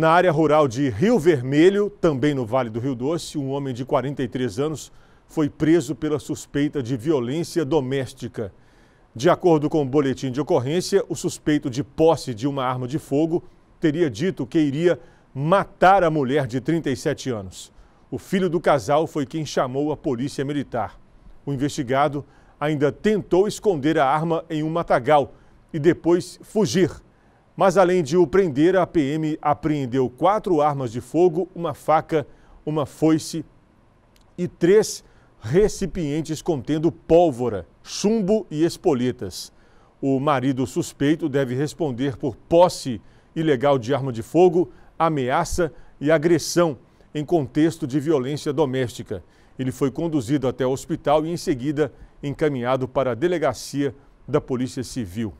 Na área rural de Rio Vermelho, também no Vale do Rio Doce, um homem de 43 anos foi preso pela suspeita de violência doméstica. De acordo com o boletim de ocorrência, o suspeito de posse de uma arma de fogo teria dito que iria matar a mulher de 37 anos. O filho do casal foi quem chamou a polícia militar. O investigado ainda tentou esconder a arma em um matagal e depois fugir mas além de o prender, a PM apreendeu quatro armas de fogo, uma faca, uma foice e três recipientes contendo pólvora, chumbo e espoletas. O marido suspeito deve responder por posse ilegal de arma de fogo, ameaça e agressão em contexto de violência doméstica. Ele foi conduzido até o hospital e, em seguida, encaminhado para a delegacia da Polícia Civil.